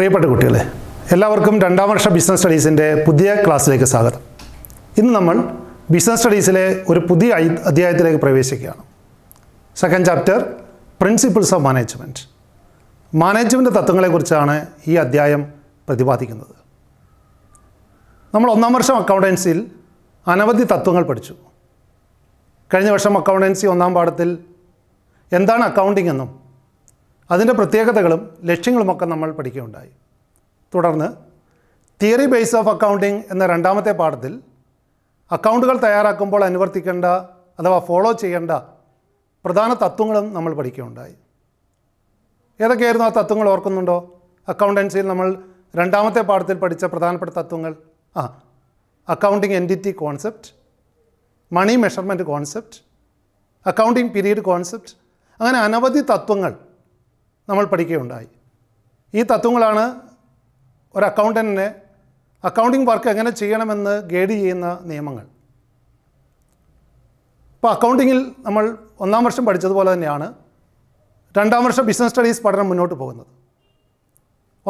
പ്രിയപ്പെട്ട കുട്ടികളെ എല്ലാവർക്കും രണ്ടാം വർഷ ബിസിനസ് സ്റ്റഡീസിൻ്റെ പുതിയ ക്ലാസ്സിലേക്ക് സ്വാഗതം ഇന്ന് നമ്മൾ ബിസിനസ് സ്റ്റഡീസിലെ ഒരു പുതിയ അധ്യായത്തിലേക്ക് പ്രവേശിക്കുകയാണ് second chapter principles of management management തത്വങ്ങളെക്കുറിച്ചാണ് ഈ അധ്യായം പ്രതിപാദിക്കുന്നത് നമ്മൾ ഒന്നാം വർഷം അക്കൗണ്ടൻസിയിൽ അനവധി തത്വങ്ങൾ പഠിച്ചു കഴിഞ്ഞ വർഷം അക്കൗണ്ടൻസി ഒന്നാം പാഠത്തിൽ എന്താണ് അക്കൗണ്ടിംഗ് എന്നും അതിൻ്റെ പ്രത്യേകതകളും ലക്ഷ്യങ്ങളുമൊക്കെ നമ്മൾ പഠിക്കുകയുണ്ടായി തുടർന്ന് തിയറി ബേസ് ഓഫ് അക്കൗണ്ടിംഗ് എന്ന രണ്ടാമത്തെ പാഠത്തിൽ അക്കൗണ്ടുകൾ തയ്യാറാക്കുമ്പോൾ അനുവർത്തിക്കേണ്ട അഥവാ ഫോളോ ചെയ്യേണ്ട പ്രധാന തത്വങ്ങളും നമ്മൾ പഠിക്കുകയുണ്ടായി ഏതൊക്കെയായിരുന്നു ആ തത്വങ്ങൾ ഓർക്കുന്നുണ്ടോ അക്കൗണ്ടൻസിയിൽ നമ്മൾ രണ്ടാമത്തെ പാഠത്തിൽ പഠിച്ച പ്രധാനപ്പെട്ട തത്വങ്ങൾ ആ accounting entity concept money measurement concept accounting period concept അങ്ങനെ അനവധി തത്വങ്ങൾ നമ്മൾ പഠിക്കുകയുണ്ടായി ഈ തത്വങ്ങളാണ് ഒരു അക്കൗണ്ടൻറ്റിനെ അക്കൗണ്ടിംഗ് വർക്ക് എങ്ങനെ ചെയ്യണമെന്ന് ഗൈഡ് ചെയ്യുന്ന നിയമങ്ങൾ ഇപ്പോൾ അക്കൗണ്ടിങ്ങിൽ നമ്മൾ ഒന്നാം വർഷം പഠിച്ചതുപോലെ തന്നെയാണ് രണ്ടാം വർഷം ബിസിനസ് സ്റ്റഡീസ് പഠനം മുന്നോട്ട് പോകുന്നത്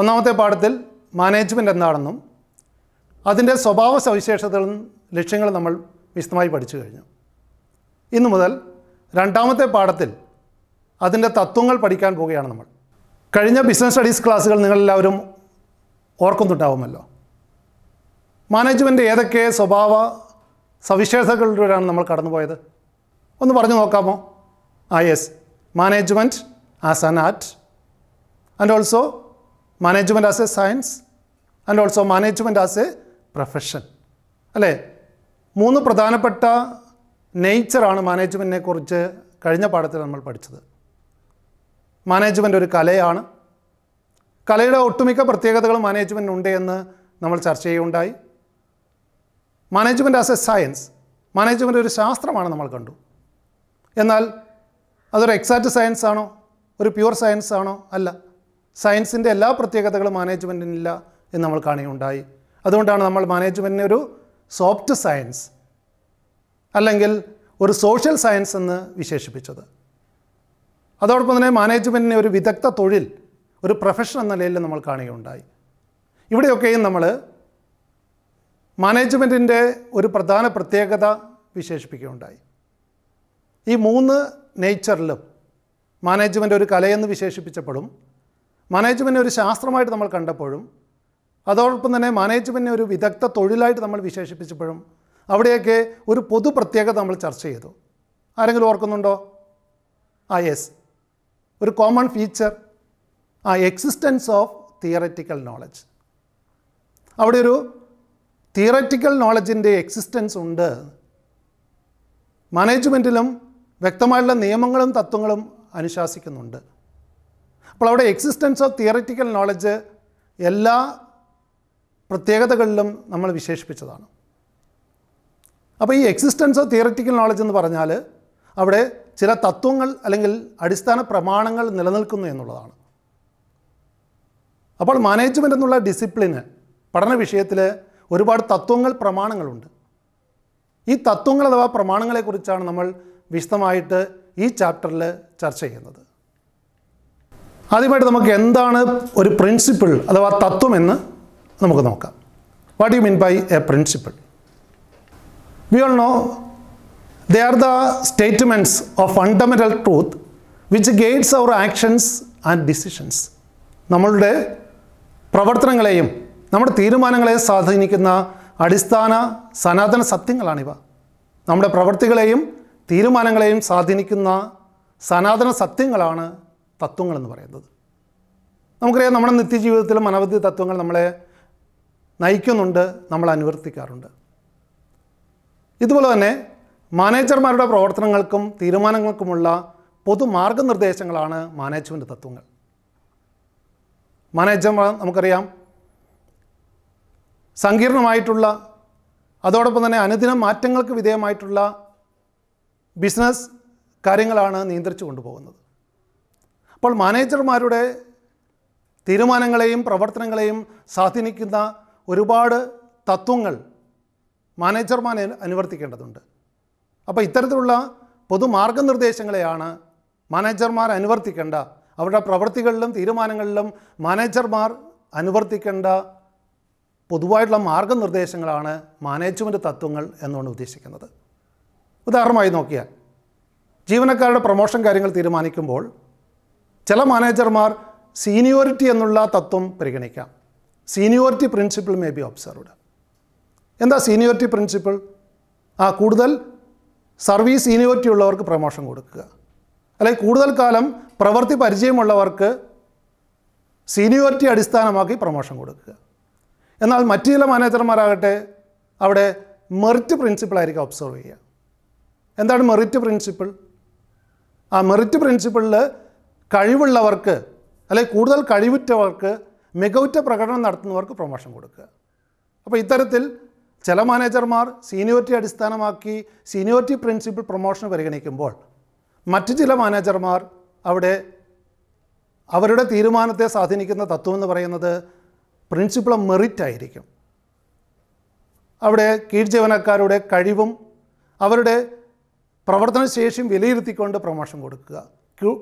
ഒന്നാമത്തെ പാഠത്തിൽ മാനേജ്മെൻറ്റ് എന്താണെന്നും അതിൻ്റെ സ്വഭാവ സവിശേഷതകളും ലക്ഷ്യങ്ങളും നമ്മൾ വിശദമായി പഠിച്ചു കഴിഞ്ഞു ഇന്നു മുതൽ രണ്ടാമത്തെ പാഠത്തിൽ അതിൻ്റെ തത്വങ്ങൾ പഠിക്കാൻ പോവുകയാണ് നമ്മൾ കഴിഞ്ഞ ബിസിനസ് സ്റ്റഡീസ് ക്ലാസ്സുകൾ നിങ്ങളെല്ലാവരും ഓർക്കുന്നുണ്ടാവുമല്ലോ മാനേജ്മെൻ്റ് ഏതൊക്കെ സ്വഭാവ സവിശേഷതകളിലൂടെയാണ് നമ്മൾ കടന്നുപോയത് ഒന്ന് പറഞ്ഞു നോക്കാമോ ആ yes management as an art and also management as a science and also management as a profession അല്ലേ മൂന്ന് പ്രധാനപ്പെട്ട നേച്ചറാണ് മാനേജ്മെൻറ്റിനെ കുറിച്ച് കഴിഞ്ഞ പാഠത്തിൽ നമ്മൾ പഠിച്ചത് മാനേജ്മെൻ്റ് ഒരു കലയാണ് കലയുടെ ഒട്ടുമിക്ക പ്രത്യേകതകൾ മാനേജ്മെൻ്റ് ഉണ്ട് എന്ന് നമ്മൾ ചർച്ച ചെയ്യുകയുണ്ടായി management as a science management ഒരു ശാസ്ത്രമാണ് നമ്മൾ കണ്ടു എന്നാൽ അതൊരു എക്സാക്റ്റ് സയൻസ് ആണോ ഒരു പ്യുവർ സയൻസ് ആണോ അല്ല സയൻസിൻ്റെ എല്ലാ പ്രത്യേകതകളും മാനേജ്മെൻറ്റിനില്ല എന്ന് നമ്മൾ കാണുകയുണ്ടായി അതുകൊണ്ടാണ് നമ്മൾ മാനേജ്മെൻറ്റിനെ ഒരു സോഫ്റ്റ് സയൻസ് അല്ലെങ്കിൽ ഒരു സോഷ്യൽ സയൻസ് എന്ന് വിശേഷിപ്പിച്ചത് അതോടൊപ്പം തന്നെ മാനേജ്മെൻറ്റിനെ ഒരു വിദഗ്ധ തൊഴിൽ ഒരു പ്രൊഫഷൻ എന്ന നിലയിൽ നമ്മൾ കാണുകയുണ്ടായി ഇവിടെയൊക്കെയും നമ്മൾ മാനേജ്മെൻറ്റിൻ്റെ ഒരു പ്രധാന പ്രത്യേകത വിശേഷിപ്പിക്കുകയുണ്ടായി ഈ മൂന്ന് നേച്ചറിലും മാനേജ്മെൻ്റ് ഒരു കലയെന്ന് വിശേഷിപ്പിച്ചപ്പോഴും മാനേജ്മെൻറ്റ് ഒരു ശാസ്ത്രമായിട്ട് നമ്മൾ കണ്ടപ്പോഴും അതോടൊപ്പം തന്നെ മാനേജ്മെൻറ്റിനെ ഒരു വിദഗ്ധ തൊഴിലായിട്ട് നമ്മൾ വിശേഷിപ്പിച്ചപ്പോഴും അവിടെയൊക്കെ ഒരു പൊതു പ്രത്യേകത നമ്മൾ ചർച്ച ചെയ്തു ആരെങ്കിലും ഓർക്കുന്നുണ്ടോ ആ യെസ് ഒരു common feature ah existence of theoretical knowledge അവിടെ ഒരു തിയററ്റിക്കൽ നോളജിൻ്റെ എക്സിസ്റ്റൻസ് ഉണ്ട് മാനേജ്മെൻറ്റിലും വ്യക്തമായിട്ടുള്ള നിയമങ്ങളും തത്വങ്ങളും അനുശാസിക്കുന്നുണ്ട് അപ്പോൾ അവിടെ എക്സിസ്റ്റൻസ് ഓഫ് തിയററ്റിക്കൽ നോളജ് എല്ലാ പ്രത്യേകതകളിലും നമ്മൾ വിശേഷിപ്പിച്ചതാണ് അപ്പോൾ ഈ എക്സിസ്റ്റൻസ് ഓഫ് തിയററ്റിക്കൽ നോളജ് എന്ന് പറഞ്ഞാൽ അവിടെ ചില തത്വങ്ങൾ അല്ലെങ്കിൽ അടിസ്ഥാന പ്രമാണങ്ങൾ നിലനിൽക്കുന്നു എന്നുള്ളതാണ് അപ്പോൾ മാനേജ്മെൻ്റ് എന്നുള്ള ഡിസിപ്ലിന് പഠന വിഷയത്തിൽ ഒരുപാട് തത്വങ്ങൾ പ്രമാണങ്ങളുണ്ട് ഈ തത്വങ്ങൾ അഥവാ പ്രമാണങ്ങളെക്കുറിച്ചാണ് നമ്മൾ വിശദമായിട്ട് ഈ ചാപ്റ്ററിൽ ചർച്ച ചെയ്യുന്നത് ആദ്യമായിട്ട് നമുക്ക് എന്താണ് ഒരു പ്രിൻസിപ്പിൾ അഥവാ തത്വം എന്ന് നമുക്ക് നോക്കാം what you mean by a principle we all know They are the statements of fundamental truth which guides our actions and decisions നമ്മളുടെ പ്രവർത്തനങ്ങളെയും നമ്മുടെ തീരുമാനങ്ങളെ സ്വാധീനിക്കുന്ന അടിസ്ഥാന സനാതന സത്യങ്ങളാണിവ നമ്മുടെ പ്രവൃത്തികളെയും തീരുമാനങ്ങളെയും സ്വാധീനിക്കുന്ന സനാതന സത്യങ്ങളാണ് തത്വങ്ങളെന്ന് പറയുന്നത് നമുക്കറിയാം നമ്മുടെ നിത്യജീവിതത്തിലും അനവധി തത്വങ്ങൾ നമ്മളെ നയിക്കുന്നുണ്ട് നമ്മൾ അനുവർത്തിക്കാറുണ്ട് ഇതുപോലെ തന്നെ മാനേജർമാരുടെ പ്രവർത്തനങ്ങൾക്കും തീരുമാനങ്ങൾക്കുമുള്ള പൊതു മാർഗനിർദ്ദേശങ്ങളാണ് മാനേജ്മെൻ്റ് തത്വങ്ങൾ മാനേജർമാർ നമുക്കറിയാം സങ്കീർണമായിട്ടുള്ള അതോടൊപ്പം തന്നെ അനുദിനം മാറ്റങ്ങൾക്ക് വിധേയമായിട്ടുള്ള ബിസിനസ് കാര്യങ്ങളാണ് നിയന്ത്രിച്ചു കൊണ്ടുപോകുന്നത് അപ്പോൾ മാനേജർമാരുടെ തീരുമാനങ്ങളെയും പ്രവർത്തനങ്ങളെയും സ്വാധീനിക്കുന്ന ഒരുപാട് തത്വങ്ങൾ മാനേജർമാരെ അനുവർത്തിക്കേണ്ടതുണ്ട് അപ്പോൾ ഇത്തരത്തിലുള്ള പൊതു മാനേജർമാർ അനുവർത്തിക്കേണ്ട അവരുടെ പ്രവൃത്തികളിലും തീരുമാനങ്ങളിലും മാനേജർമാർ അനുവർത്തിക്കേണ്ട പൊതുവായിട്ടുള്ള മാർഗനിർദ്ദേശങ്ങളാണ് മാനേജ്മെൻറ്റ് തത്വങ്ങൾ എന്നാണ് ഉദ്ദേശിക്കുന്നത് ഉദാഹരണമായി നോക്കിയാൽ ജീവനക്കാരുടെ പ്രൊമോഷൻ കാര്യങ്ങൾ തീരുമാനിക്കുമ്പോൾ ചില മാനേജർമാർ സീനിയോറിറ്റി എന്നുള്ള തത്വം പരിഗണിക്കാം seniority principle may be observed എന്താ സീനിയോറിറ്റി പ്രിൻസിപ്പിൾ ആ കൂടുതൽ സർവീസ് സീനിയോറിറ്റി ഉള്ളവർക്ക് പ്രമോഷൻ കൊടുക്കുക അല്ലെങ്കിൽ കൂടുതൽ കാലം പ്രവൃത്തി പരിചയമുള്ളവർക്ക് സീനിയോറിറ്റി അടിസ്ഥാനമാക്കി പ്രമോഷൻ കൊടുക്കുക എന്നാൽ മറ്റു ചില മാനേജർമാരാകട്ടെ അവിടെ മെറിറ്റ് പ്രിൻസിപ്പിളായിരിക്കും ഒബ്സർവ് ചെയ്യുക എന്താണ് മെറിറ്റ് പ്രിൻസിപ്പിൾ ആ മെറിറ്റ് പ്രിൻസിപ്പിളിൽ കഴിവുള്ളവർക്ക് അല്ലെങ്കിൽ കൂടുതൽ കഴിവുറ്റവർക്ക് മികവുറ്റ പ്രകടനം നടത്തുന്നവർക്ക് പ്രമോഷൻ കൊടുക്കുക അപ്പോൾ ഇത്തരത്തിൽ ചില മാനേജർമാർ സീനിയോറിറ്റി അടിസ്ഥാനമാക്കി സീനിയോറിറ്റി പ്രിൻസിപ്പിൾ പ്രൊമോഷൻ പരിഗണിക്കുമ്പോൾ മറ്റു ചില മാനേജർമാർ അവിടെ അവരുടെ തീരുമാനത്തെ സ്വാധീനിക്കുന്ന തത്വം എന്ന് പറയുന്നത് പ്രിൻസിപ്പിൾ ഓഫ് മെറിറ്റ് ആയിരിക്കും അവിടെ കീഴ് ജീവനക്കാരുടെ കഴിവും അവരുടെ പ്രവർത്തനശേഷിയും വിലയിരുത്തിക്കൊണ്ട് പ്രൊമോഷൻ കൊടുക്കുക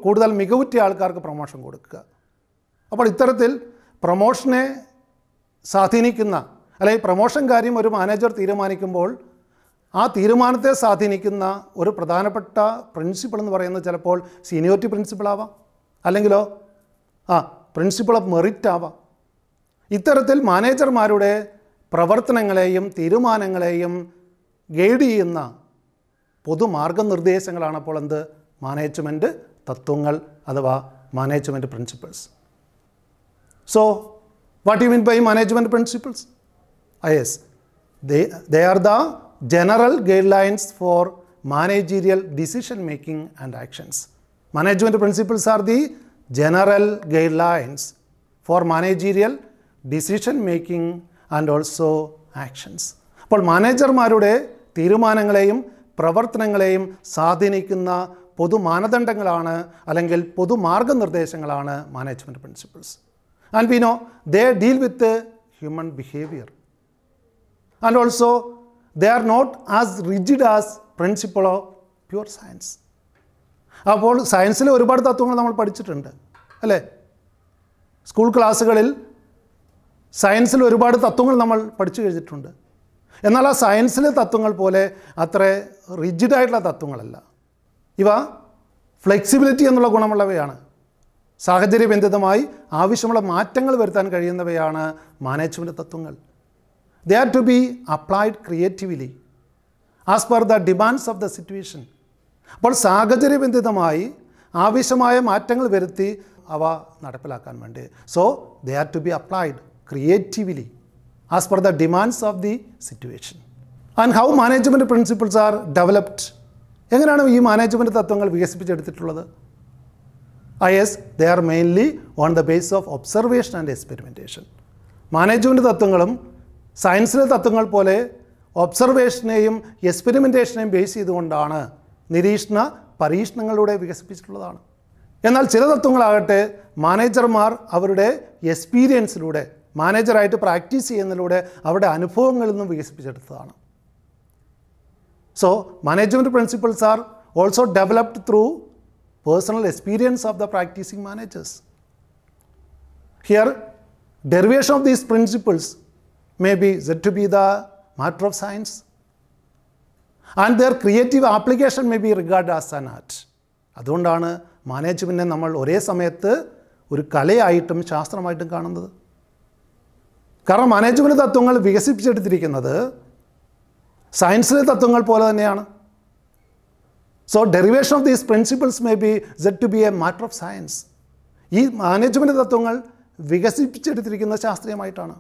കൂടുതൽ മികവുറ്റ ആൾക്കാർക്ക് പ്രൊമോഷൻ കൊടുക്കുക അപ്പോൾ ഇത്തരത്തിൽ പ്രൊമോഷനെ സ്വാധീനിക്കുന്ന അല്ലെങ്കിൽ പ്രൊമോഷൻ കാര്യം ഒരു മാനേജർ തീരുമാനിക്കുമ്പോൾ ആ തീരുമാനത്തെ സ്വാധീനിക്കുന്ന ഒരു പ്രധാനപ്പെട്ട പ്രിൻസിപ്പിൾ എന്ന് പറയുന്നത് ചിലപ്പോൾ സീനിയോറിറ്റി പ്രിൻസിപ്പിൾ ആവാം അല്ലെങ്കിലോ ആ പ്രിൻസിപ്പിൾ ഓഫ് മെറിറ്റ് ആവാം ഇത്തരത്തിൽ മാനേജർമാരുടെ പ്രവർത്തനങ്ങളെയും തീരുമാനങ്ങളെയും ഗൈഡ് ചെയ്യുന്ന പൊതുമാർഗനിർദ്ദേശങ്ങളാണ് അപ്പോൾ എന്ത് മാനേജ്മെൻറ്റ് തത്വങ്ങൾ അഥവാ management principles so what you mean by management principles I S they are the general guidelines for managerial decision making and actions management principles are the general guidelines for managerial decision making and also actions അപ്പോൾ മാനേജർമാരുടെ തീരുമാനങ്ങളെയും പ്രവർത്തനങ്ങളെയും സ്വാധീനിക്കുന്ന പൊതു മാനദണ്ഡങ്ങളാണ് അല്ലെങ്കിൽ പൊതു മാർഗനിർദ്ദേശങ്ങളാണ് management principles and we know they deal with human behaviour and also they are not as rigid as principle of pure science. അപ്പോൾ സയൻസിലെ ഒരുപാട് തത്വങ്ങൾ നമ്മൾ പഠിച്ചിട്ടുണ്ട് അല്ലേ സ്കൂൾ ക്ലാസ്സുകളിൽ സയൻസിൽ ഒരുപാട് തത്വങ്ങൾ നമ്മൾ പഠിച്ചു കഴിഞ്ഞിട്ടുണ്ട് എന്നാൽ ആ സയൻസിലെ തത്വങ്ങൾ പോലെ അത്ര റിജിഡായിട്ടുള്ള തത്വങ്ങളല്ല ഇവ ഫ്ലെക്സിബിലിറ്റി എന്നുള്ള ഗുണമുള്ളവയാണ് സാഹചര്യബന്ധിതമായി ആവശ്യമുള്ള മാറ്റങ്ങൾ വരുത്താൻ കഴിയുന്നവയാണ് മാനേജ്മെൻറ്റ് തത്വങ്ങൾ They are to be applied creatively as per the demands of the situation അപ്പോൾ സാഹചര്യബന്ധിതമായി ആവശ്യമായ മാറ്റങ്ങൾ വരുത്തി അവ നടപ്പിലാക്കാൻ വേണ്ടി so they are to be applied creatively as per the demands of the situation and how management principles are developed എങ്ങനെയാണ് ഈ മാനേജ്മെൻറ്റ് തത്വങ്ങൾ വികസിപ്പിച്ചെടുത്തിട്ടുള്ളത് I S they are mainly on the base of observation and experimentation management തത്വങ്ങളും സയൻസിലെ തത്വങ്ങൾ പോലെ ഒബ്സർവേഷനെയും എക്സ്പെരിമെൻറ്റേഷനെയും base ചെയ്തുകൊണ്ടാണ് നിരീക്ഷണ പരീക്ഷണങ്ങളിലൂടെ വികസിപ്പിച്ചിട്ടുള്ളതാണ് എന്നാൽ ചില തത്വങ്ങളാകട്ടെ മാനേജർമാർ അവരുടെ എക്സ്പീരിയൻസിലൂടെ മാനേജറായിട്ട് പ്രാക്ടീസ് ചെയ്യുന്നതിലൂടെ അവരുടെ അനുഭവങ്ങളിൽ നിന്നും വികസിപ്പിച്ചെടുത്തതാണ് so management principles are also developed through personal experience of the practising managers here derivation of these principles Maybe that to be the matter of science. And their creative application may be regarded as an art. അതുകൊണ്ടാണ് മാനേജ്മെൻറ്റിനെ നമ്മൾ ഒരേ സമയത്ത് ഒരു കലയായിട്ടും ശാസ്ത്രമായിട്ടും കാണുന്നത് കാരണം management തത്വങ്ങൾ വികസിപ്പിച്ചെടുത്തിരിക്കുന്നത് സയൻസിലെ തത്വങ്ങൾ പോലെ തന്നെയാണ് so derivation of these principles may be set to be a matter of science ഈ മാനേജ്മെൻറ്റ് തത്വങ്ങൾ വികസിപ്പിച്ചെടുത്തിരിക്കുന്ന ശാസ്ത്രീയമായിട്ടാണ്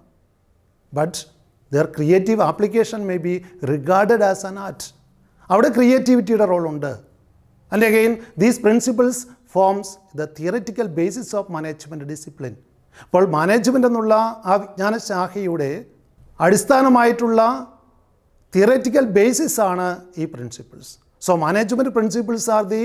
but their creative application may be regarded as an art. അവിടെ ക്രിയേറ്റിവിറ്റിയുടെ റോൾ ഉണ്ട് and again these principles forms the theoretical basis of management discipline അപ്പോൾ management എന്നുള്ള ആ വിജ്ഞാന ശാഖയുടെ അടിസ്ഥാനമായിട്ടുള്ള തിയററ്റിക്കൽ ബേസിസ് ആണ് ഈ principles so management principles are the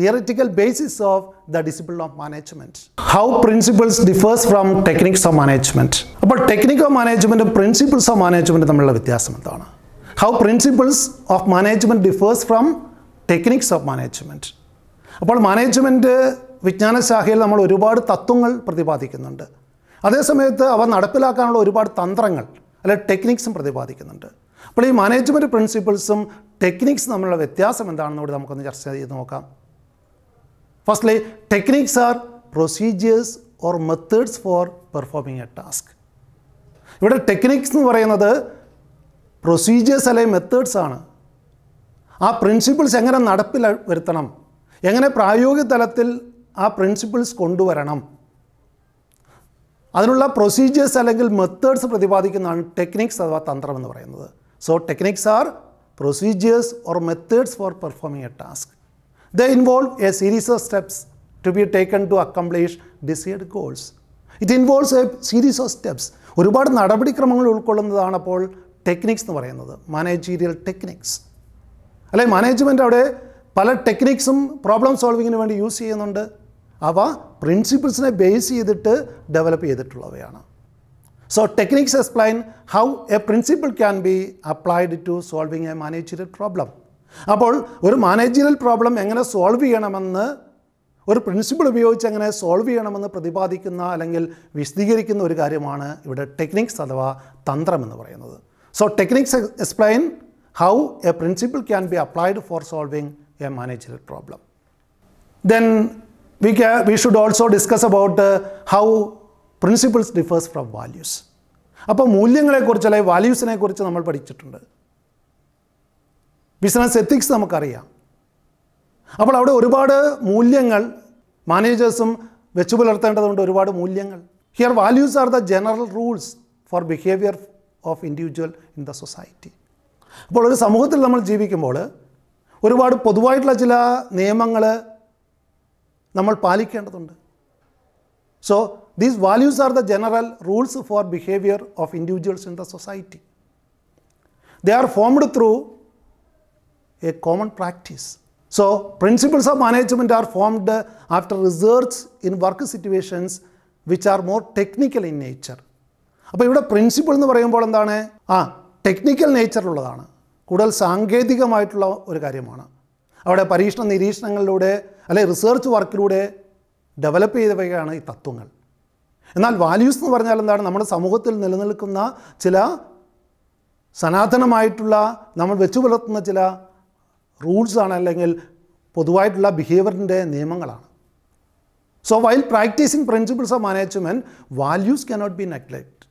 theoretical basis of the discipline of management. How principles differs from techniques of management. അപ്പോൾ technique of മാനേജ്മെൻറ്റും പ്രിൻസിപ്പിൾസ് ഓഫ് മാനേജ്മെൻറ്റും തമ്മിലുള്ള വ്യത്യാസം എന്താണ് how principles of management differs from techniques of management അപ്പോൾ management വിജ്ഞാനശാഖയിൽ നമ്മൾ ഒരുപാട് തത്വങ്ങൾ പ്രതിപാദിക്കുന്നുണ്ട് അതേസമയത്ത് അവ നടപ്പിലാക്കാനുള്ള ഒരുപാട് തന്ത്രങ്ങൾ അല്ലെ ടെക്നിക്സും പ്രതിപാദിക്കുന്നുണ്ട് അപ്പോൾ ഈ മാനേജ്മെൻറ്റ് പ്രിൻസിപ്പിൾസും ടെക്നിക്സും തമ്മിലുള്ള വ്യത്യാസം എന്താണെന്ന് കൂടി നമുക്കൊന്ന് ചർച്ച ചെയ്ത് നോക്കാം firstly techniques are procedures or methods for performing a task ഇവിടെ ടെക്നിക്സ് എന്ന് പറയുന്നത് പ്രൊസീജിയേഴ്സ് അല്ലെങ്കിൽ മെത്തേഡ്സ് ആണ് ആ പ്രിൻസിപ്പിൾസ് എങ്ങനെ നടപ്പിൽ വരുത്തണം എങ്ങനെ പ്രായോഗിക തലത്തിൽ ആ പ്രിൻസിപ്പിൾസ് കൊണ്ടുവരണം അതിനുള്ള പ്രൊസീജിയേഴ്സ് അല്ലെങ്കിൽ മെത്തേഡ്സ് പ്രതിപാദിക്കുന്നതാണ് ടെക്നിക്സ് അഥവാ തന്ത്രം എന്ന് പറയുന്നത് so techniques are procedures or methods for performing a task They involve a series of steps to be taken to accomplish desired goals. It involves a series of steps. ഒരുപാട് നടപടിക്രമങ്ങൾ ഉൾക്കൊള്ളുന്നതാണ് അപ്പോൾ techniques എന്ന് പറയുന്നത് മാനേജീരിയൽ ടെക്നിക്സ് അല്ലെ management അവിടെ പല ടെക്നിക്സും problem സോൾവിങ്ങിന് വേണ്ടി യൂസ് ചെയ്യുന്നുണ്ട് അവ പ്രിൻസിപ്പിൾസിനെ ബേസ് ചെയ്തിട്ട് ഡെവലപ്പ് ചെയ്തിട്ടുള്ളവയാണ് so techniques explain how a principle can be applied to solving a managerial problem അപ്പോൾ ഒരു മാനേജീരിയൽ പ്രോബ്ലം എങ്ങനെ സോൾവ് ചെയ്യണമെന്ന് ഒരു പ്രിൻസിപ്പിൾ ഉപയോഗിച്ച് എങ്ങനെ സോൾവ് ചെയ്യണമെന്ന് പ്രതിപാദിക്കുന്ന അല്ലെങ്കിൽ വിശദീകരിക്കുന്ന ഒരു കാര്യമാണ് ഇവിടെ ടെക്നിക്സ് അഥവാ തന്ത്രം എന്ന് പറയുന്നത് so techniques explain how a principle can be applied for solving a managerial problem then we can we should also discuss about how principles differs from values അപ്പോൾ മൂല്യങ്ങളെക്കുറിച്ച് അല്ലെങ്കിൽ വാല്യൂസിനെക്കുറിച്ച് നമ്മൾ പഠിച്ചിട്ടുണ്ട് ബിസിനസ് എത്തിക്സ് നമുക്കറിയാം അപ്പോൾ അവിടെ ഒരുപാട് മൂല്യങ്ങൾ മാനേജേഴ്സും വെച്ചു പുലർത്തേണ്ടതുണ്ട് ഒരുപാട് മൂല്യങ്ങൾ here values are the general rules for behaviour of individual in the society അപ്പോൾ ഒരു സമൂഹത്തിൽ നമ്മൾ ജീവിക്കുമ്പോൾ ഒരുപാട് പൊതുവായിട്ടുള്ള ചില നിയമങ്ങൾ നമ്മൾ പാലിക്കേണ്ടതുണ്ട് so these values are the general rules for behaviour of individuals in the society they are formed through a common practice so principles of management are formed after research in work situations which are more technical in nature അപ്പോൾ ഇവിടെ principle എന്ന് പറയുമ്പോൾ എന്താണ് ആ technical നേച്ചറിലുള്ളതാണ് കൂടുതൽ സാങ്കേതികമായിട്ടുള്ള ഒരു കാര്യമാണ് അവിടെ പരീക്ഷണ നിരീക്ഷണങ്ങളിലൂടെ അല്ലെ റിസർച്ച് വർക്കിലൂടെ ഡെവലപ്പ് ചെയ്തവയാണ് ഈ തത്വങ്ങൾ എന്നാൽ വാല്യൂസ് എന്ന് പറഞ്ഞാൽ എന്താണ് നമ്മുടെ സമൂഹത്തിൽ നിലനിൽക്കുന്ന ചില സനാതനമായിട്ടുള്ള നമ്മൾ വെച്ചു പുലർത്തുന്ന ചില റൂൾസാണ് അല്ലെങ്കിൽ പൊതുവായിട്ടുള്ള ബിഹേവിയറിൻ്റെ നിയമങ്ങളാണ് so while practising principles of management values cannot be neglect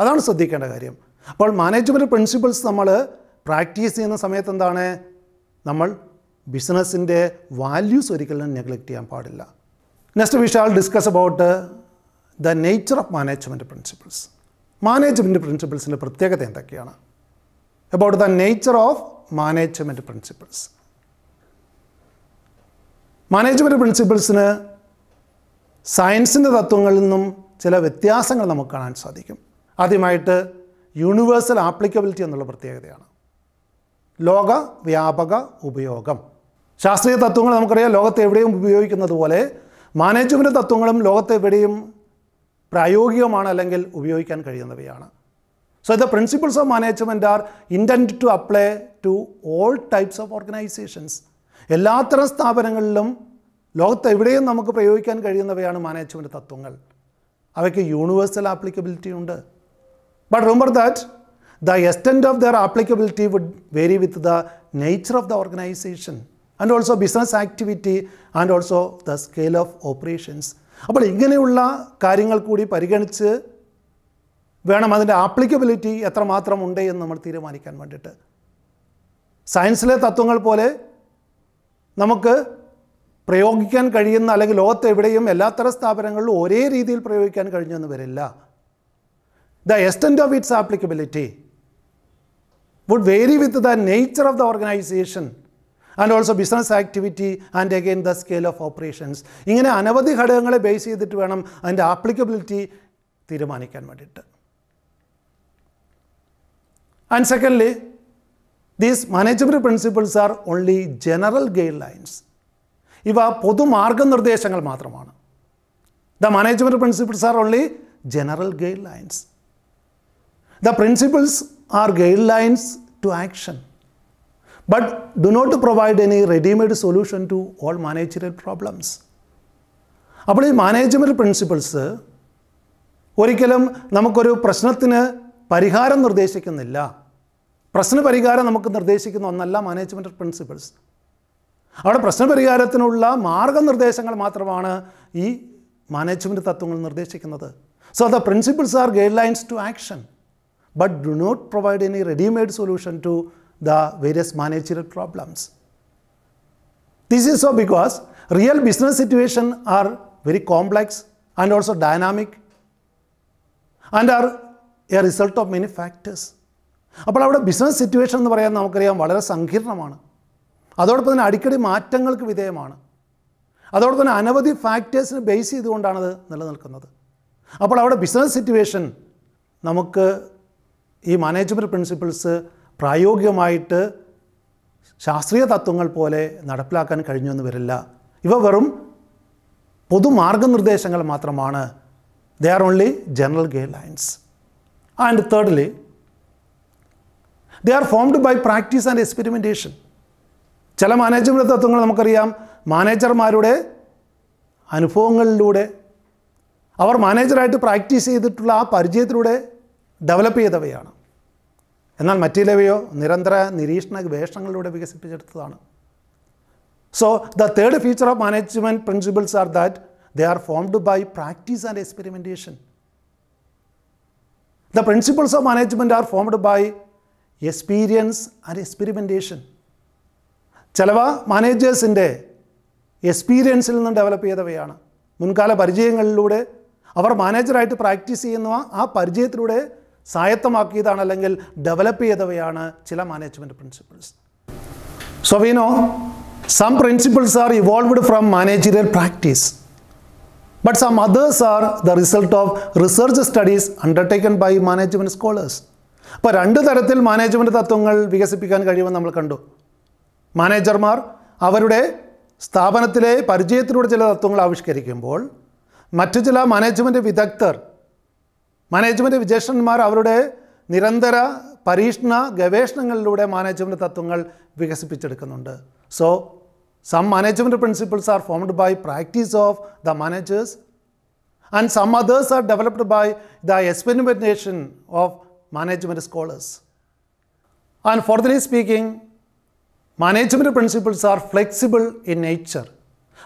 അതാണ് ശ്രദ്ധിക്കേണ്ട കാര്യം അപ്പോൾ മാനേജ്മെൻറ്റ് പ്രിൻസിപ്പിൾസ് നമ്മൾ പ്രാക്ടീസ് ചെയ്യുന്ന സമയത്ത് എന്താണ് നമ്മൾ ബിസിനസ്സിൻ്റെ വാല്യൂസ് ഒരിക്കലും നെഗ്ലക്റ്റ് ചെയ്യാൻ പാടില്ല next we shall discuss about the nature of management principles management പ്രിൻസിപ്പിൾസിൻ്റെ പ്രത്യേകത എന്തൊക്കെയാണ് about the nature of management principles management പ്രിൻസിപ്പിൾസിന് സയൻസിൻ്റെ തത്വങ്ങളിൽ നിന്നും ചില വ്യത്യാസങ്ങൾ നമുക്ക് കാണാൻ സാധിക്കും ആദ്യമായിട്ട് യൂണിവേഴ്സൽ ആപ്ലിക്കബിലിറ്റി എന്നുള്ള പ്രത്യേകതയാണ് ലോക വ്യാപക ഉപയോഗം ശാസ്ത്രീയ തത്വങ്ങൾ നമുക്കറിയാം ലോകത്തെ എവിടെയും ഉപയോഗിക്കുന്നത് പോലെ മാനേജ്മെൻറ്റ് തത്വങ്ങളും ലോകത്തെവിടെയും പ്രായോഗികമാണ് അല്ലെങ്കിൽ ഉപയോഗിക്കാൻ കഴിയുന്നവയാണ് so the principles of management are intend to apply to all types of organisations എല്ലാത്തരം സ്ഥാപനങ്ങളിലും ലോകത്ത് എവിടെയും നമുക്ക് പ്രയോഗിക്കാൻ കഴിയുന്നവയാണ് മാനേജ്മെൻറ്റ് തത്വങ്ങൾ അവയ്ക്ക് യൂണിവേഴ്സൽ ആപ്ലിക്കബിലിറ്റി ഉണ്ട് but remember that the extent of their applicability would vary with the nature of the organisation and also business activity and also the scale of operations അപ്പോൾ ഇങ്ങനെയുള്ള കാര്യങ്ങൾ കൂടി പരിഗണിച്ച് വേണം അതിൻ്റെ ആപ്ലിക്കബിലിറ്റി എത്രമാത്രം ഉണ്ട് എന്ന് നമ്മൾ തീരുമാനിക്കാൻ വേണ്ടിയിട്ട് സയൻസിലെ തത്വങ്ങൾ പോലെ നമുക്ക് പ്രയോഗിക്കാൻ കഴിയുന്ന അല്ലെങ്കിൽ ലോകത്ത് എവിടെയും എല്ലാത്തരം സ്ഥാപനങ്ങളിലും ഒരേ രീതിയിൽ പ്രയോഗിക്കാൻ കഴിഞ്ഞെന്ന് വരില്ല the extent of its applicability would vary with the nature of the organisation and also business activity and again the scale of operations ഇങ്ങനെ അനവധി ഘടകങ്ങളെ ബേസ് ചെയ്തിട്ട് വേണം അതിൻ്റെ ആപ്ലിക്കബിലിറ്റി തീരുമാനിക്കാൻ വേണ്ടിയിട്ട് And secondly, these management principles are only general guidelines. ഇവ പൊതുമാർഗനിർദ്ദേശങ്ങൾ മാത്രമാണ് the management principles are only general guidelines the principles are guidelines to action but do not provide any readymade solution to all managerial problems അപ്പോൾ ഈ management principles ഒരിക്കലും നമുക്കൊരു പ്രശ്നത്തിന് പരിഹാരം നിർദ്ദേശിക്കുന്നില്ല പ്രശ്നപരിഹാരം നമുക്ക് നിർദ്ദേശിക്കുന്ന ഒന്നല്ല മാനേജ്മെൻറ്റ് പ്രിൻസിപ്പിൾസ് അവിടെ പ്രശ്നപരിഹാരത്തിനുള്ള മാർഗനിർദ്ദേശങ്ങൾ മാത്രമാണ് ഈ മാനേജ്മെൻറ്റ് തത്വങ്ങൾ നിർദ്ദേശിക്കുന്നത് so the principles are guidelines to action but do not provide any readymade solution to the various managerial problems this is so because real business situation are very complex and also dynamic and are a result of many factors അപ്പോൾ അവിടെ business situation എന്ന് പറയാൻ നമുക്കറിയാം വളരെ സങ്കീർണമാണ് അതോടൊപ്പം തന്നെ അടിക്കടി മാറ്റങ്ങൾക്ക് വിധേയമാണ് അതോടൊപ്പം തന്നെ അനവധി ഫാക്ടേഴ്സിന് ബേസ് ചെയ്തുകൊണ്ടാണത് നിലനിൽക്കുന്നത് അപ്പോൾ അവിടെ ബിസിനസ് സിറ്റുവേഷൻ നമുക്ക് ഈ മാനേജ്മെൻറ്റ് പ്രിൻസിപ്പിൾസ് പ്രായോഗികമായിട്ട് ശാസ്ത്രീയ തത്വങ്ങൾ പോലെ നടപ്പിലാക്കാൻ കഴിഞ്ഞു വരില്ല ഇവ വെറും പൊതു മാത്രമാണ് they are only general guidelines and thirdly they are formed by practice and experimentation ചില മാനേജ്മെൻറ്റ് തത്വങ്ങൾ നമുക്കറിയാം മാനേജർമാരുടെ അനുഭവങ്ങളിലൂടെ അവർ മാനേജറായിട്ട് പ്രാക്ടീസ് ചെയ്തിട്ടുള്ള ആ പരിചയത്തിലൂടെ ഡെവലപ്പ് ചെയ്തവയാണ് എന്നാൽ മറ്റിലവയോ നിരന്തര നിരീക്ഷണ വേഷങ്ങളിലൂടെ വികസിപ്പിച്ചെടുത്തതാണ് so the third feature of management principles are that they are formed by practice and experimentation the principles of management are formed by experience and experimentation ചിലവ മാനേജേഴ്സിൻ്റെ എക്സ്പീരിയൻസിൽ നിന്ന് ഡെവലപ്പ് ചെയ്തവയാണ് മുൻകാല പരിചയങ്ങളിലൂടെ അവർ മാനേജറായിട്ട് പ്രാക്ടീസ് ചെയ്യുന്ന ആ പരിചയത്തിലൂടെ സായത്തമാക്കിയതാണ് അല്ലെങ്കിൽ ഡെവലപ്പ് ചെയ്തവയാണ് ചില management principles so some principles are evolved from managerial practice but some others are the result of research studies undertaken by management scholars അപ്പോൾ രണ്ട് തരത്തിൽ മാനേജ്മെൻറ്റ് തത്വങ്ങൾ വികസിപ്പിക്കാൻ കഴിയുമെന്ന് നമ്മൾ കണ്ടു മാനേജർമാർ അവരുടെ സ്ഥാപനത്തിലെ പരിചയത്തിലൂടെ ചില തത്വങ്ങൾ ആവിഷ്കരിക്കുമ്പോൾ മറ്റു ചില മാനേജ്മെൻറ്റ് വിദഗ്ധർ മാനേജ്മെൻറ്റ് വിജേഷന്മാർ അവരുടെ നിരന്തര പരീക്ഷണ ഗവേഷണങ്ങളിലൂടെ മാനേജ്മെൻറ്റ് തത്വങ്ങൾ വികസിപ്പിച്ചെടുക്കുന്നുണ്ട് so some management principles are formed by practice of the managers and some others are developed by the experimentation of management scholars. And fourthly speaking management principles are flexible in nature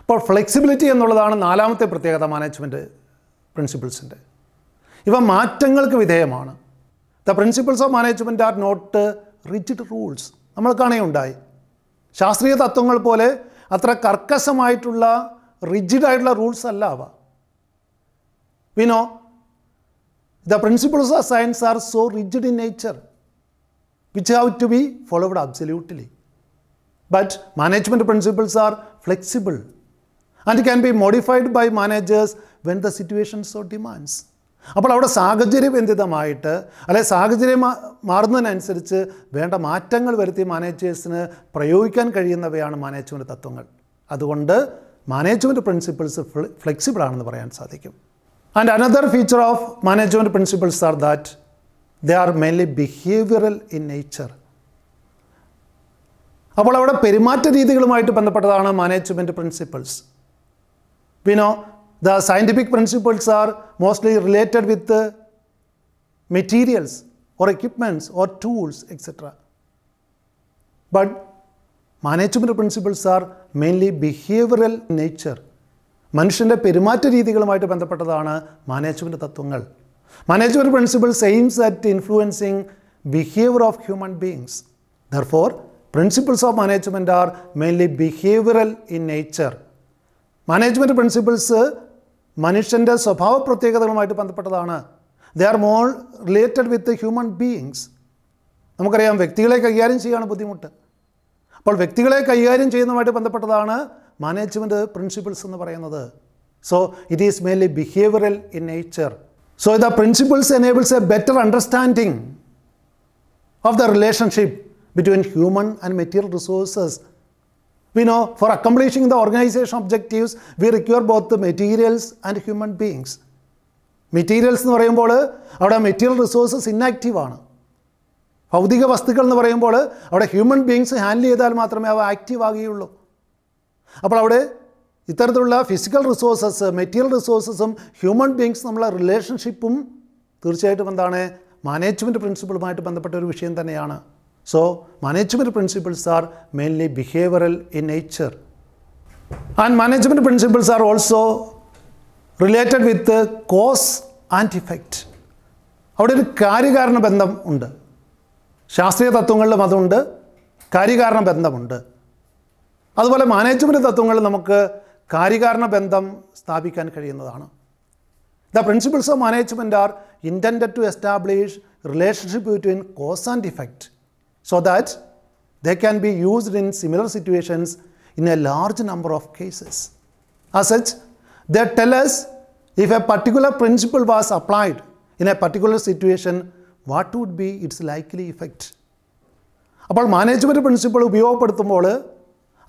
അപ്പോൾ flexibility എന്നുള്ളതാണ് നാലാമത്തെ പ്രത്യേകത management പ്രിൻസിപ്പിൾസിൻ്റെ ഇവ മാറ്റങ്ങൾക്ക് വിധേയമാണ് the principles of management are not rigid rules നമ്മൾ ഉണ്ടായി ശാസ്ത്രീയ തത്വങ്ങൾ പോലെ അത്ര കർക്കശമായിട്ടുള്ള റിജിഡായിട്ടുള്ള റൂൾസ് അല്ല അവ വിനോ The principles of science are so rigid in nature, which have to be followed absolutely. But management principles are flexible and can be modified by managers when the situation so demands. അപ്പോൾ അവിടെ സാഹചര്യബന്ധിതമായിട്ട് അല്ലെ സാഹചര്യം മാറുന്നതിനനുസരിച്ച് വേണ്ട മാറ്റങ്ങൾ വരുത്തി മാനേജേഴ്സിന് പ്രയോഗിക്കാൻ കഴിയുന്നവയാണ് management തത്വങ്ങൾ അതുകൊണ്ട് മാനേജ്മെൻറ്റ് പ്രിൻസിപ്പിൾസ് ഫ്ലെക്സിബിൾ ആണെന്ന് പറയാൻ സാധിക്കും And another feature of management principles are that they are mainly behavioral in nature. അപ്പോൾ അവിടെ പെരുമാറ്റ രീതികളുമായിട്ട് ബന്ധപ്പെട്ടതാണ് management principles we know the scientific principles are mostly related with materials or equipments or tools etcetera but management principles are mainly behavioural nature മനുഷ്യൻ്റെ പെരുമാറ്റ രീതികളുമായിട്ട് ബന്ധപ്പെട്ടതാണ് management തത്വങ്ങൾ management principle aims at influencing behaviour of human beings therefore principles of management are mainly behavioural in nature management principles മനുഷ്യൻ്റെ സ്വഭാവ പ്രത്യേകതകളുമായിട്ട് ബന്ധപ്പെട്ടതാണ് they are more related with human beings നമുക്കറിയാം വ്യക്തികളെ കൈകാര്യം ചെയ്യാനാണ് ബുദ്ധിമുട്ട് അപ്പോൾ വ്യക്തികളെ കൈകാര്യം ചെയ്യുന്നതുമായിട്ട് ബന്ധപ്പെട്ടതാണ് മാനേജ്മെൻറ്റ് പ്രിൻസിപ്പിൾസ് എന്ന് പറയുന്നത് so it is mainly behavioural in nature so the principles enables a better understanding of the relationship between human and material resources we know for accomplishing the organisation objectives we require both the materials and human beings. Materials എന്ന് പറയുമ്പോൾ അവിടെ material resources ഇന്നാക്റ്റീവാണ് ഭൗതിക വസ്തുക്കൾ എന്ന് പറയുമ്പോൾ അവിടെ human beings handle ചെയ്താൽ മാത്രമേ അവ ആക്റ്റീവ് ആകുകയുള്ളൂ അപ്പോൾ അവിടെ ഇത്തരത്തിലുള്ള ഫിസിക്കൽ റിസോഴ്സസ് മെറ്റീരിയൽ റിസോഴ്സസും ഹ്യൂമൻ ബീങ്സ് നമ്മളെ റിലേഷൻഷിപ്പും തീർച്ചയായിട്ടും എന്താണ് മാനേജ്മെൻറ്റ് പ്രിൻസിപ്പിളുമായിട്ട് ബന്ധപ്പെട്ട ഒരു വിഷയം തന്നെയാണ് so management principles are mainly behavioural in nature and management principles are also related with cause and effect അവിടെ ഒരു കാര്യകാരണ ബന്ധം ഉണ്ട് ശാസ്ത്രീയ തത്വങ്ങളിലും അതുണ്ട് കാര്യകാരണ ബന്ധമുണ്ട് അതുപോലെ മാനേജ്മെൻറ്റ് തത്വങ്ങൾ നമുക്ക് കാര്യകാരണ ബന്ധം സ്ഥാപിക്കാൻ കഴിയുന്നതാണ് the principles of management are intend to establish relationship between cause and effect so that they can be used in similar situations in a large number of cases ah such the tells if a particular principle was applied in a particular situation what would be its likely effect അപ്പോൾ management principle ഉപയോഗപ്പെടുത്തുമ്പോൾ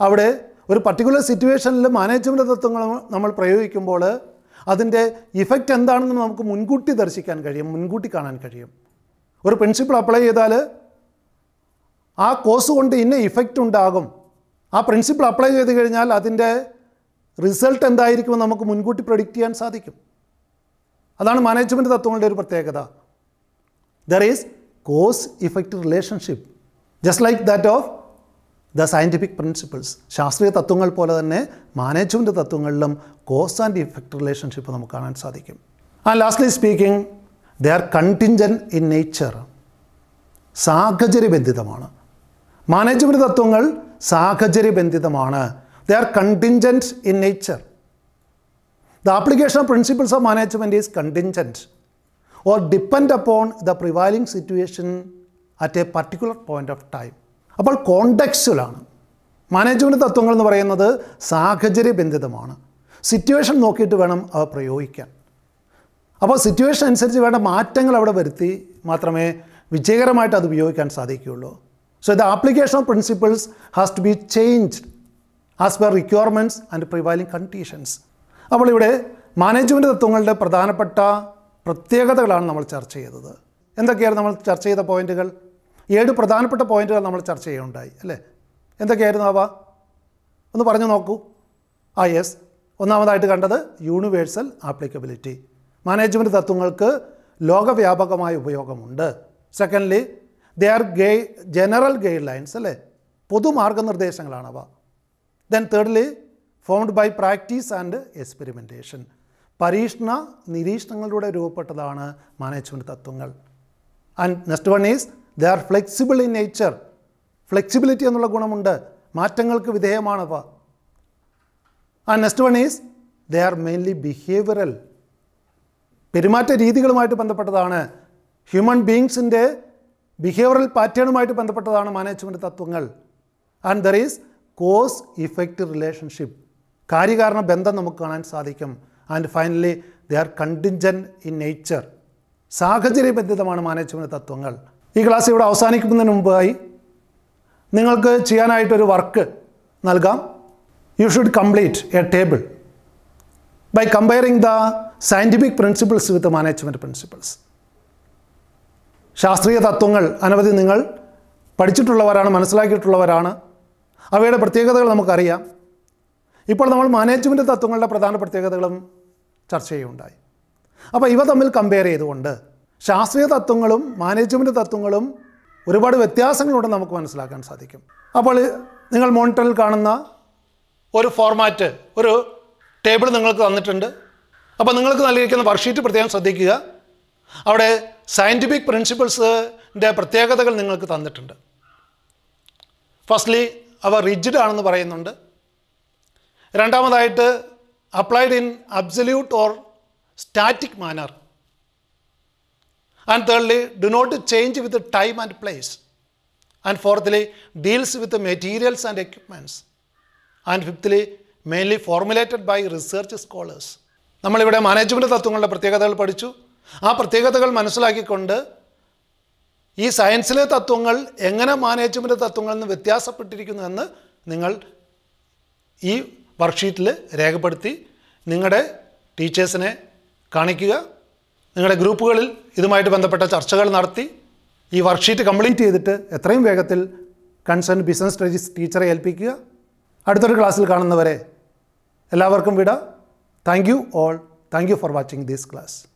അവിടെ ഒരു particular സിറ്റുവേഷനിൽ management തത്വങ്ങൾ നമ്മൾ പ്രയോഗിക്കുമ്പോൾ അതിൻ്റെ effect എന്താണെന്ന് നമുക്ക് മുൻകൂട്ടി ദർശിക്കാൻ കഴിയും മുൻകൂട്ടി കാണാൻ കഴിയും ഒരു പ്രിൻസിപ്പിൾ അപ്ലൈ ചെയ്താൽ ആ കോഴ്സ് കൊണ്ട് ഇന്ന ഇഫക്റ്റ് ഉണ്ടാകും ആ പ്രിൻസിപ്പിൾ അപ്ലൈ ചെയ്ത് കഴിഞ്ഞാൽ അതിൻ്റെ റിസൾട്ട് എന്തായിരിക്കും നമുക്ക് മുൻകൂട്ടി പ്രൊഡിക്റ്റ് ചെയ്യാൻ സാധിക്കും അതാണ് മാനേജ്മെൻറ്റ് തത്വങ്ങളുടെ ഒരു പ്രത്യേകത there is cause effect relationship just like that of the scientific principles ശാസ്ത്രീയ തത്വങ്ങൾ പോലെ തന്നെ മാനേജ്മെൻറ്റ് തത്വങ്ങളിലും കോസ് ആൻഡ് ഇഫക്റ്റ് റിലേഷൻഷിപ്പ് നമുക്ക് കാണാൻ സാധിക്കും ആ lastly speaking they are contingent in nature സാഹചര്യബന്ധിതമാണ് മാനേജ്മെൻറ്റ് തത്വങ്ങൾ സാഹചര്യബന്ധിതമാണ് they are contingent in nature the application of principles of management is contingent or depend upon the prevailing situation at a particular point of time അപ്പോൾ കോണ്ടെക്സ്വലാണ് management തത്വങ്ങൾ എന്ന് പറയുന്നത് സാഹചര്യബന്ധിതമാണ് situation നോക്കിയിട്ട് വേണം അവ പ്രയോഗിക്കാൻ അപ്പോൾ സിറ്റുവേഷൻ അനുസരിച്ച് വേണ്ട മാറ്റങ്ങൾ അവിടെ വരുത്തി മാത്രമേ വിജയകരമായിട്ട് അത് ഉപയോഗിക്കാൻ സാധിക്കുകയുള്ളൂ so the application of principles has to be changed as per requirements and prevailing conditions അപ്പോൾ ഇവിടെ മാനേജ്മെൻറ്റ് തത്വങ്ങളുടെ പ്രധാനപ്പെട്ട പ്രത്യേകതകളാണ് നമ്മൾ ചർച്ച ചെയ്തത് എന്തൊക്കെയാണ് നമ്മൾ ചർച്ച ചെയ്ത പോയിൻറ്റുകൾ ഏഴ് പ്രധാനപ്പെട്ട പോയിന്റുകൾ നമ്മൾ ചർച്ച ചെയ്യുകയുണ്ടായി അല്ലേ എന്തൊക്കെയായിരുന്നു അവ ഒന്ന് പറഞ്ഞു നോക്കൂ ആ യെസ് ഒന്നാമതായിട്ട് കണ്ടത് യൂണിവേഴ്സൽ ആപ്ലിക്കബിലിറ്റി മാനേജ്മെൻറ്റ് തത്വങ്ങൾക്ക് ലോകവ്യാപകമായ ഉപയോഗമുണ്ട് secondly they are guy general guidelines അല്ലേ പൊതു മാർഗനിർദ്ദേശങ്ങളാണവ then thirdly formed by practice and experimentation പരീക്ഷണ നിരീക്ഷണങ്ങളിലൂടെ രൂപപ്പെട്ടതാണ് മാനേജ്മെൻറ്റ് തത്വങ്ങൾ and next one is they are flexible in nature flexibility എന്നുള്ള ഗുണമുണ്ട് മാറ്റങ്ങൾക്ക് വിധേയമാണ് അപ്പോൾ ആ next one is they are mainly behavioural പെരുമാറ്റ രീതികളുമായിട്ട് ബന്ധപ്പെട്ടതാണ് ഹ്യൂമൻ ബീങ്സിൻ്റെ ബിഹേവിയറൽ പാറ്റേണുമായിട്ട് ബന്ധപ്പെട്ടതാണ് മാനേജ്മെൻറ്റ് തത്വങ്ങൾ and there is cause effect relationship കാര്യകാരണ ബന്ധം നമുക്ക് കാണാൻ സാധിക്കും and finally they are contingent in nature സാഹചര്യബന്ധിതമാണ് മാനേജ്മെൻറ്റ് തത്വങ്ങൾ ഈ ക്ലാസ് ഇവിടെ അവസാനിക്കുന്നതിന് മുമ്പായി നിങ്ങൾക്ക് ചെയ്യാനായിട്ടൊരു വർക്ക് നൽകാം you should complete a table by comparing the scientific principles with management principles ശാസ്ത്രീയ തത്വങ്ങൾ അനവധി നിങ്ങൾ പഠിച്ചിട്ടുള്ളവരാണ് മനസ്സിലാക്കിയിട്ടുള്ളവരാണ് അവയുടെ പ്രത്യേകതകൾ നമുക്കറിയാം ഇപ്പോൾ നമ്മൾ മാനേജ്മെൻറ്റ് തത്വങ്ങളുടെ പ്രധാന പ്രത്യേകതകളും ചർച്ച ചെയ്യുകയുണ്ടായി അപ്പോൾ ഇവ തമ്മിൽ കമ്പയർ ചെയ്തുകൊണ്ട് ശാസ്ത്രീയ തത്വങ്ങളും മാനേജ്മെൻ്റ് തത്വങ്ങളും ഒരുപാട് വ്യത്യാസങ്ങളുണ്ടെന്ന് നമുക്ക് മനസ്സിലാക്കാൻ സാധിക്കും അപ്പോൾ നിങ്ങൾ മോണിറ്ററിൽ കാണുന്ന ഒരു ഫോർമാറ്റ് ഒരു ടേബിൾ നിങ്ങൾക്ക് തന്നിട്ടുണ്ട് അപ്പോൾ നിങ്ങൾക്ക് നൽകിയിരിക്കുന്ന വർക്ക്ഷീറ്റ് പ്രത്യേകം ശ്രദ്ധിക്കുക അവിടെ സയൻറ്റിഫിക് പ്രിൻസിപ്പിൾസിൻ്റെ പ്രത്യേകതകൾ നിങ്ങൾക്ക് തന്നിട്ടുണ്ട് ഫസ്റ്റ്ലി അവ റിജിഡ് ആണെന്ന് പറയുന്നുണ്ട് രണ്ടാമതായിട്ട് applied in absolute or static manner and thirdly do not change with time and place and fourthly deals with materials and equipments and fifthly mainly formulated by research scholars നമ്മളിവിടെ management തത്വങ്ങളുടെ പ്രത്യേകതകൾ പഠിച്ചു ആ പ്രത്യേകതകൾ മനസ്സിലാക്കിക്കൊണ്ട് ഈ സയൻസിലെ തത്വങ്ങൾ എങ്ങനെ മാനേജ്മെൻറ്റ് തത്വങ്ങളിൽ നിന്ന് വ്യത്യാസപ്പെട്ടിരിക്കുന്നു എന്ന് നിങ്ങൾ ഈ വർക്ക്ഷീറ്റിൽ രേഖപ്പെടുത്തി നിങ്ങളുടെ ടീച്ചേഴ്സിനെ കാണിക്കുക നിങ്ങളുടെ ഗ്രൂപ്പുകളിൽ ഇതുമായിട്ട് ബന്ധപ്പെട്ട ചർച്ചകൾ നടത്തി ഈ വർക്ക്ഷീറ്റ് കംപ്ലീറ്റ് ചെയ്തിട്ട് എത്രയും വേഗത്തിൽ കൺസേൺ ബിസിനസ് സ്റ്റഡീസ് ടീച്ചറെ ഏൽപ്പിക്കുക അടുത്തൊരു ക്ലാസ്സിൽ കാണുന്നവരെ എല്ലാവർക്കും വിട thank you all thank you for watching this class